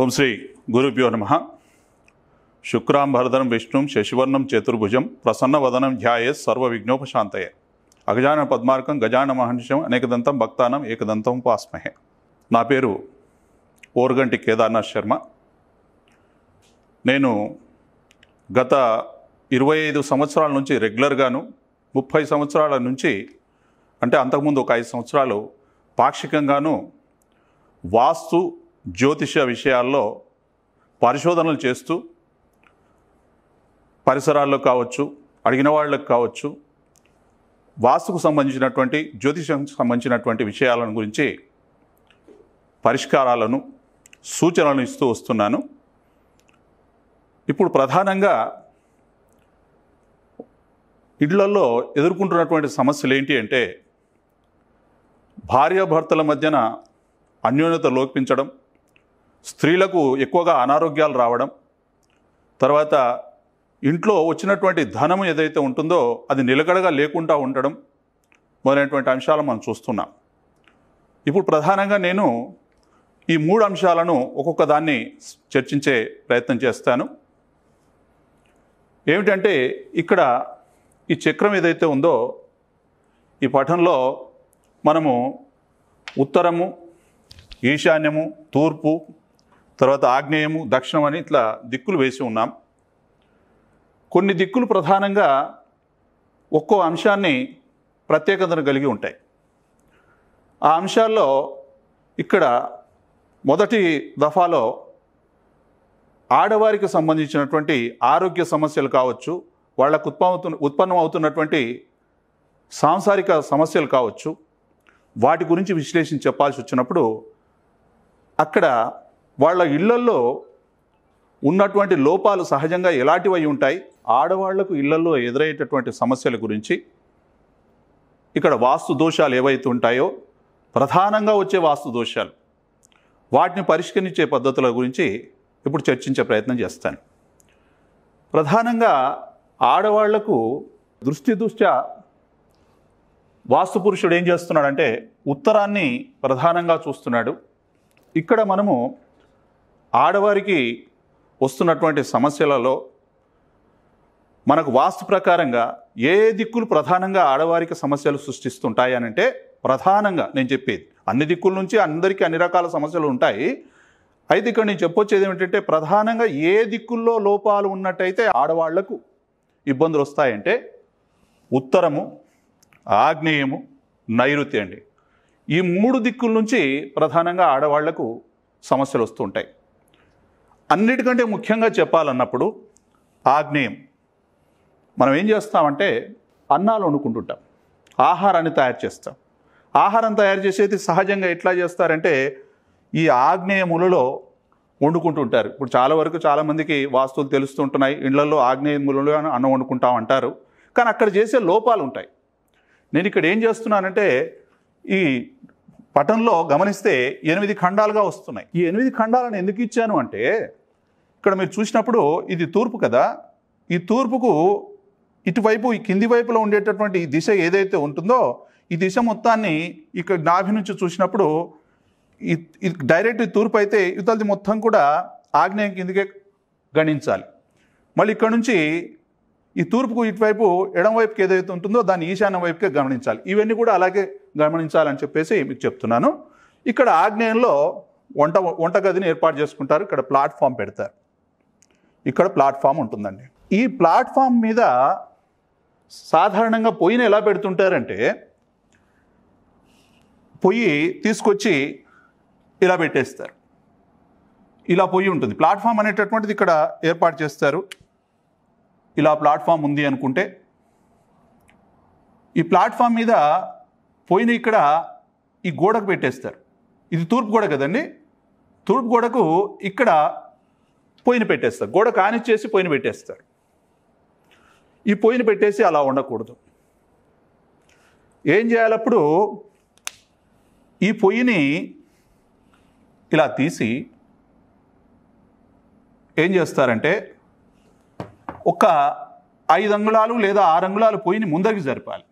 ఓం శ్రీ గురుభ్యో నమ శుక్రాంబరధరం విష్ణుం శశివర్ణం చతుర్భుజం ప్రసన్నవదనం ధ్యాయే సర్వ విఘ్నోపశాంతయ అగజాన పద్మార్కం గజాన మహర్షం అనేకదంతం భక్తానం ఏకదంతం పాస్మహే నా పేరు ఓర్గంటి కేదార్నాథ్ శర్మ నేను గత ఇరవై ఐదు సంవత్సరాల నుంచి రెగ్యులర్గాను ముప్పై సంవత్సరాల నుంచి అంటే అంతకుముందు ఒక ఐదు సంవత్సరాలు పాక్షికంగాను వాస్తు జ్యోతిష విషయాల్లో పరిశోధనలు చేస్తూ పరిసరాల్లో కావచ్చు అడిగిన వాళ్ళకు కావచ్చు వాస్తుకు సంబంధించినటువంటి జ్యోతిషం సంబంధించినటువంటి విషయాలను గురించి పరిష్కారాలను సూచనలను ఇస్తూ వస్తున్నాను ఇప్పుడు ప్రధానంగా ఇళ్లలో ఎదుర్కొంటున్నటువంటి సమస్యలు ఏంటి అంటే భార్యాభర్తల మధ్యన అన్యోన్యత లోపించడం స్త్రీలకు ఎక్కువగా అనారోగ్యాలు రావడం తర్వాత ఇంట్లో వచ్చినటువంటి ధనం ఏదైతే ఉంటుందో అది నిలకడగా లేకుండా ఉండడం మొదలైనటువంటి అంశాలు మనం చూస్తున్నాం ఇప్పుడు ప్రధానంగా నేను ఈ మూడు అంశాలను ఒక్కొక్క దాన్ని చర్చించే ప్రయత్నం చేస్తాను ఏమిటంటే ఇక్కడ ఈ చక్రం ఏదైతే ఉందో ఈ పఠంలో మనము ఉత్తరము ఈశాన్యము తూర్పు తర్వాత ఆగ్నేయము దక్షిణం అని ఇట్లా దిక్కులు వేసి ఉన్నాం కొన్ని దిక్కులు ప్రధానంగా ఒక్కో అంశాన్ని ప్రత్యేకతను కలిగి ఉంటాయి ఆ అంశాల్లో ఇక్కడ మొదటి దఫాలో ఆడవారికి సంబంధించినటువంటి ఆరోగ్య సమస్యలు కావచ్చు వాళ్ళకు ఉత్పన్న ఉత్పన్నం అవుతున్నటువంటి సాంసారిక సమస్యలు కావచ్చు వాటి గురించి విశ్లేషించి చెప్పాల్సి వచ్చినప్పుడు అక్కడ వాళ్ళ ఇళ్లల్లో ఉన్నటువంటి లోపాలు సహజంగా ఎలాంటివై ఉంటాయి ఆడవాళ్లకు ఇళ్లలో ఎదురయ్యేటటువంటి సమస్యల గురించి ఇక్కడ వాస్తు దోషాలు ఏవైతే ఉంటాయో ప్రధానంగా వచ్చే వాస్తు దోషాలు వాటిని పరిష్కరించే పద్ధతుల గురించి ఇప్పుడు చర్చించే ప్రయత్నం చేస్తాను ప్రధానంగా ఆడవాళ్లకు దృష్టి దృష్ట్యా వాస్తు పురుషుడు ఏం చేస్తున్నాడంటే ఉత్తరాన్ని ప్రధానంగా చూస్తున్నాడు ఇక్కడ మనము ఆడవారికి వస్తున్నటువంటి సమస్యలలో మనకు వాస్తు ప్రకారంగా ఏ దిక్కులు ప్రధానంగా ఆడవారికి సమస్యలు సృష్టిస్తుంటాయి అని అంటే ప్రధానంగా నేను చెప్పేది అన్ని దిక్కుల నుంచి అందరికీ అన్ని రకాల సమస్యలు ఉంటాయి అయితే ఇక్కడ నేను చెప్పొచ్చేది ఏమిటంటే ప్రధానంగా ఏ దిక్కుల్లో లోపాలు ఉన్నట్టయితే ఆడవాళ్లకు ఇబ్బందులు వస్తాయంటే ఉత్తరము ఆగ్నేయము నైరుతి అండి ఈ మూడు దిక్కుల నుంచి ప్రధానంగా ఆడవాళ్లకు సమస్యలు వస్తుంటాయి అన్నిటికంటే ముఖ్యంగా చెప్పాలన్నప్పుడు ఆగ్నేయం మనం ఏం చేస్తామంటే అన్నాలు వండుకుంటుంటాం ఆహారాన్ని తయారు చేస్తాం ఆహారం తయారు చేసేది సహజంగా ఎట్లా చేస్తారంటే ఈ ఆగ్నేయములలో వండుకుంటుంటారు ఇప్పుడు చాలా వరకు చాలామందికి వాస్తువులు తెలుస్తుంటున్నాయి ఇళ్లలో ఆగ్నేయములలో అన్నం వండుకుంటాం అంటారు కానీ అక్కడ చేసే లోపాలు ఉంటాయి నేను ఇక్కడ ఏం చేస్తున్నానంటే ఈ పటంలో గమనిస్తే ఎనిమిది ఖండాలుగా వస్తున్నాయి ఈ ఎనిమిది ఖండాలను ఎందుకు ఇచ్చాను అంటే ఇక్కడ మీరు చూసినప్పుడు ఇది తూర్పు కదా ఈ తూర్పుకు ఇటువైపు ఈ కింది వైపులో ఉండేటటువంటి దిశ ఏదైతే ఉంటుందో ఈ దిశ మొత్తాన్ని ఇక్కడ నాభి నుంచి చూసినప్పుడు ఈ డైరెక్ట్ తూర్పు అయితే ఇవతలది మొత్తం కూడా ఆగ్నేయం కిందికే గణించాలి మళ్ళీ ఇక్కడ నుంచి ఈ తూర్పుకు ఇటువైపు ఎడం వైపుకి ఏదైతే ఉంటుందో దాన్ని ఈశాన్య వైపుకే గమనించాలి ఇవన్నీ కూడా అలాగే గమనించాలని చెప్పేసి మీకు చెప్తున్నాను ఇక్కడ ఆగ్నేయంలో వంట వంటగదిని ఏర్పాటు చేసుకుంటారు ఇక్కడ ప్లాట్ఫామ్ పెడతారు ఇక్కడ ప్లాట్ఫామ్ ఉంటుందండి ఈ ప్లాట్ఫామ్ మీద సాధారణంగా పొయ్యిని ఎలా పెడుతుంటారంటే పొయ్యి తీసుకొచ్చి ఇలా పెట్టేస్తారు ఇలా పొయ్యి ఉంటుంది ప్లాట్ఫామ్ అనేటటువంటిది ఇక్కడ ఏర్పాటు చేస్తారు ఇలా ప్లాట్ఫామ్ ఉంది అనుకుంటే ఈ ప్లాట్ఫామ్ మీద పొయ్యిని ఇక్కడ ఈ గోడకు పెట్టేస్తారు ఇది తూర్పు గోడ కదండి తూర్పు గోడకు ఇక్కడ పోయిన పెట్టేస్తారు గోడ కానిచ్చేసి పోయిన పెట్టేస్తారు ఈ పోయిన పెట్టేసి అలా ఉండకూడదు ఏం చేయాలప్పుడు ఈ పొయ్యిని ఇలా తీసి ఏం చేస్తారంటే ఒక ఐదు అంగుళాలు లేదా ఆరు అంగుళాలు పొయ్యిని ముందరికి జరపాలి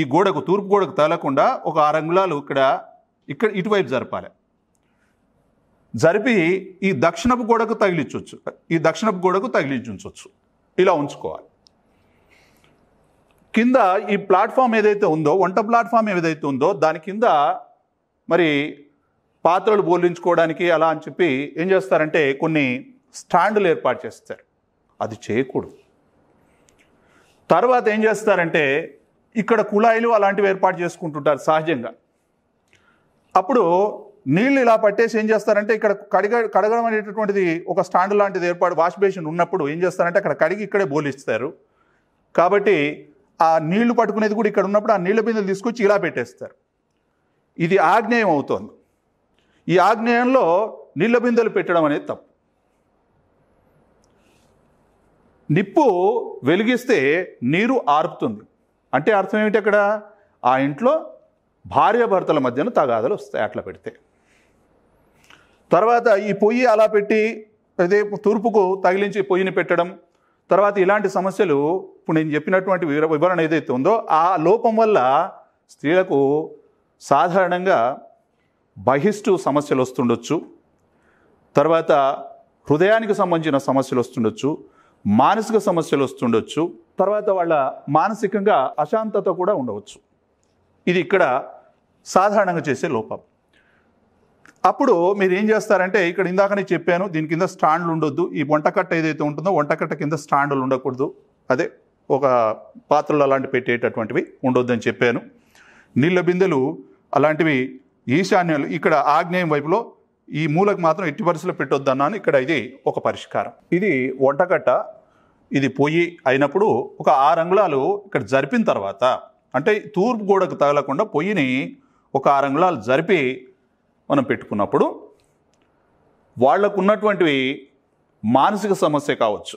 ఈ గోడకు తూర్పు గోడకు తగలకుండా ఒక ఆరు అంగుళాలు ఇక్కడ ఇక్కడ ఇటువైపు జరపాలి జరిపి ఈ దక్షిణపు గోడకు తగిలించవచ్చు ఈ దక్షిణపు గోడకు తగిలించవచ్చు ఇలా ఉంచుకోవాలి కింద ఈ ప్లాట్ఫామ్ ఏదైతే ఉందో వంట ప్లాట్ఫామ్ ఏదైతే ఉందో దాని కింద మరి పాత్రలు బోలించుకోవడానికి అలా అని చెప్పి ఏం చేస్తారంటే కొన్ని స్టాండ్లు ఏర్పాటు చేస్తారు అది చేయకూడదు తర్వాత ఏం చేస్తారంటే ఇక్కడ కుళాయిలు అలాంటివి ఏర్పాటు చేసుకుంటుంటారు సహజంగా అప్పుడు నీళ్ళు ఇలా పట్టేసి ఏం చేస్తారంటే ఇక్కడ కడిగ కడగడం అనేటటువంటిది ఒక స్టాండ్ లాంటిది ఏర్పాటు వాష్ బేసిన్ ఉన్నప్పుడు ఏం చేస్తారంటే అక్కడ కడిగి ఇక్కడే బోలిస్తారు కాబట్టి ఆ నీళ్లు పట్టుకునేది కూడా ఇక్కడ ఉన్నప్పుడు ఆ నీళ్ళ బిందెలు తీసుకొచ్చి ఇలా పెట్టేస్తారు ఇది ఆగ్నేయం అవుతోంది ఈ ఆగ్నేయంలో నీళ్ళ బిందెలు పెట్టడం అనేది తప్పు నిప్పు వెలిగిస్తే నీరు ఆర్పుతుంది అంటే అర్థం ఏమిటి అక్కడ ఆ ఇంట్లో భార్యాభర్తల మధ్యన తగాదలు వస్తాయి అట్లా పెడితే తర్వాత ఈ పొయ్యి అలా పెట్టి అదే తూర్పుకు తగిలించి పొయ్యిని పెట్టడం తర్వాత ఇలాంటి సమస్యలు ఇప్పుడు నేను చెప్పినటువంటి వివరణ ఏదైతే ఉందో ఆ లోపం వల్ల స్త్రీలకు సాధారణంగా బహిష్టు సమస్యలు వస్తుండొచ్చు తర్వాత హృదయానికి సంబంధించిన సమస్యలు వస్తుండొచ్చు మానసిక సమస్యలు వస్తుండొచ్చు తర్వాత వాళ్ళ మానసికంగా అశాంతత కూడా ఉండవచ్చు ఇది ఇక్కడ సాధారణంగా చేసే లోపం అప్పుడు మీరు ఏం చేస్తారంటే ఇక్కడ ఇందాకనే చెప్పాను దీని కింద స్టాండ్లు ఉండొద్దు ఈ వంటకట్ట ఏదైతే ఉంటుందో వంటకట్ట కింద స్టాండ్లు ఉండకూడదు అదే ఒక పాత్రలు అలాంటి పెట్టేటటువంటివి ఉండొద్దని చెప్పాను నీళ్ళ బిందెలు అలాంటివి ఈశాన్యాలు ఇక్కడ ఆగ్నేయం వైపులో ఈ మూలకు మాత్రం ఎట్టి పరిస్థితులు అన్నాను ఇక్కడ ఇది ఒక పరిష్కారం ఇది వంటకట్ట ఇది పొయ్యి అయినప్పుడు ఒక ఆరు అంగుళాలు ఇక్కడ జరిపిన తర్వాత అంటే తూర్పు గోడకు తగలకుండా పొయ్యిని ఒక ఆరు అంగుళాలు జరిపి మనం పెట్టుకున్నప్పుడు వాళ్లకు ఉన్నటువంటివి మానసిక సమస్య కావచ్చు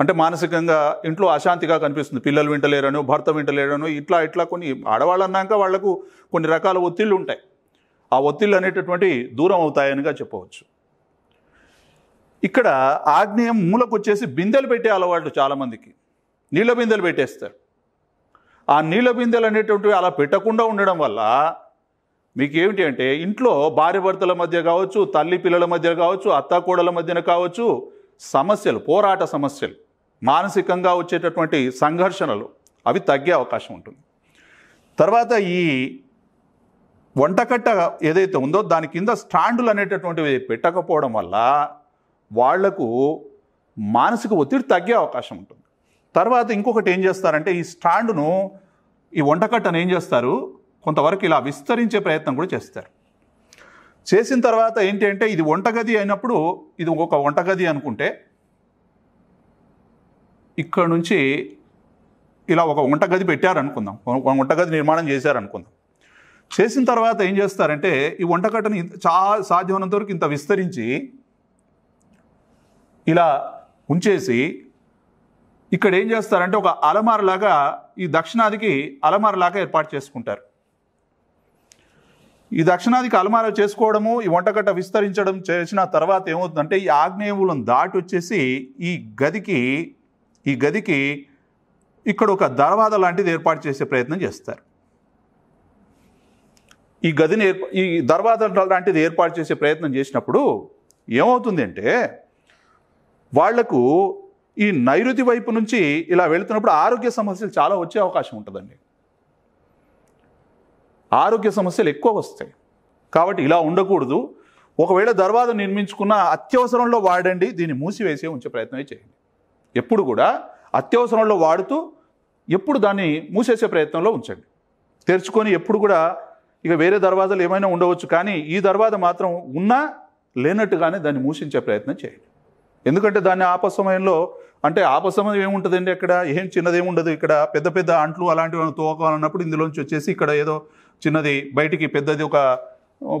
అంటే మానసికంగా ఇంట్లో అశాంతిగా కనిపిస్తుంది పిల్లలు వింటలేరను భర్త వింటలేరను ఇట్లా ఇట్లా కొన్ని ఆడవాళ్ళు అన్నాక వాళ్లకు కొన్ని రకాల ఒత్తిళ్ళు ఉంటాయి ఆ ఒత్తిళ్ళు అనేటటువంటి దూరం అవుతాయనిగా చెప్పవచ్చు ఇక్కడ ఆగ్నేయం మూలకు వచ్చేసి బిందెలు పెట్టే అలవాటు చాలామందికి నీళ్ళ బిందెలు పెట్టేస్తారు ఆ నీళ్ళ బిందెలు అనేటువంటివి అలా పెట్టకుండా ఉండడం వల్ల మీకు ఏమిటి అంటే ఇంట్లో భార్య భర్తల మధ్య కావచ్చు తల్లి పిల్లల మధ్య కావచ్చు అత్తాకోడల మధ్యన కావచ్చు సమస్యలు పోరాట సమస్యలు మానసికంగా వచ్చేటటువంటి సంఘర్షణలు అవి తగ్గే అవకాశం ఉంటుంది తర్వాత ఈ వంటకట్ట ఏదైతే ఉందో దాని కింద స్టాండులు అనేటటువంటివి పెట్టకపోవడం వల్ల వాళ్లకు మానసిక ఒత్తిడి తగ్గే అవకాశం ఉంటుంది తర్వాత ఇంకొకటి ఏం చేస్తారంటే ఈ స్టాండును ఈ వంటకట్టను ఏం చేస్తారు కొంతవరకు ఇలా విస్తరించే ప్రయత్నం కూడా చేస్తారు చేసిన తర్వాత ఏంటి అంటే ఇది వంటగది అయినప్పుడు ఇది ఒక వంటగది అనుకుంటే ఇక్కడ నుంచి ఇలా ఒక వంటగది పెట్టారనుకుందాం వంటగది నిర్మాణం చేశారనుకుందాం చేసిన తర్వాత ఏం చేస్తారంటే ఈ వంటకట్టని చా సాధ్యమైనంత వరకు ఇంత విస్తరించి ఇలా ఉంచేసి ఇక్కడ ఏం చేస్తారంటే ఒక అలమారలాగా ఈ దక్షిణాదికి అలమారలాగా ఏర్పాటు చేసుకుంటారు ఈ దక్షిణాదికి అలమార చేసుకోవడము ఈ వంటగట్ట విస్తరించడం చేసిన తర్వాత ఏమవుతుందంటే ఈ ఆగ్నేయములను దాటి వచ్చేసి ఈ గదికి ఈ గదికి ఇక్కడ ఒక దర్వాద లాంటిది ఏర్పాటు చేసే ప్రయత్నం చేస్తారు ఈ గదిని ఈ దర్వాద లాంటిది ఏర్పాటు చేసే ప్రయత్నం చేసినప్పుడు ఏమవుతుంది అంటే వాళ్లకు ఈ నైరుతి వైపు నుంచి ఇలా వెళుతున్నప్పుడు ఆరోగ్య సమస్యలు చాలా వచ్చే అవకాశం ఉంటుందండి ఆరోగ్య సమస్యలు ఎక్కువ వస్తాయి కాబట్టి ఇలా ఉండకూడదు ఒకవేళ దర్వాజ నిర్మించుకున్న అత్యవసరంలో వాడండి దీన్ని మూసివేసే ఉంచే ప్రయత్నమే చేయండి ఎప్పుడు కూడా అత్యవసరంలో వాడుతూ ఎప్పుడు దాన్ని మూసేసే ప్రయత్నంలో ఉంచండి తెరుచుకొని ఎప్పుడు కూడా ఇక వేరే దర్వాజాలు ఏమైనా ఉండవచ్చు కానీ ఈ దర్వాజ మాత్రం ఉన్నా లేనట్టుగానే దాన్ని మూసించే ప్రయత్నం చేయండి ఎందుకంటే దాన్ని ఆప సమయంలో అంటే ఆప సమయం ఏముంటుందండి అక్కడ ఏం చిన్నదేముండదు ఇక్కడ పెద్ద పెద్ద అంట్లు అలాంటివి తోకాలన్నప్పుడు ఇందులోంచి వచ్చేసి ఇక్కడ ఏదో చిన్నది బయటికి పెద్దది ఒక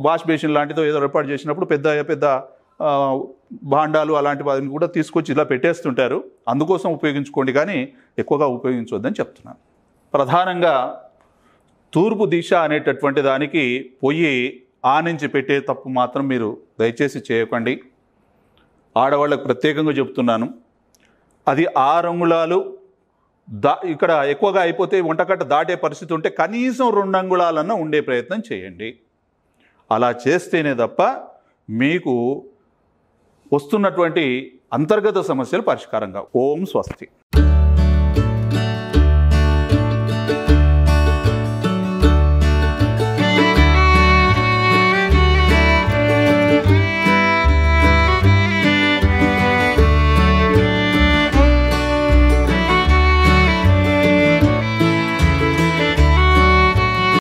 వాష్ బేసిన్ లాంటిదో ఏదో ఏర్పాటు చేసినప్పుడు పెద్ద పెద్ద భాండాలు అలాంటి వాటిని కూడా తీసుకొచ్చి ఇలా పెట్టేస్తుంటారు అందుకోసం ఉపయోగించుకోండి కానీ ఎక్కువగా ఉపయోగించవద్దని చెప్తున్నాను ప్రధానంగా తూర్పు దిశ అనేటటువంటి దానికి పొయ్యి ఆనించి పెట్టే తప్పు మాత్రం మీరు దయచేసి చేయకండి ఆడవాళ్ళకు ప్రత్యేకంగా చెప్తున్నాను అది ఆరు అంగుళాలు దా ఇక్కడ ఎక్కువగా అయిపోతే వంటకట్ట దాటే పరిస్థితి ఉంటే కనీసం రెండు అంగుళాలన్నా ఉండే ప్రయత్నం చేయండి అలా చేస్తేనే తప్ప మీకు వస్తున్నటువంటి అంతర్గత సమస్యలు పరిష్కారంగా ఓం స్వస్తి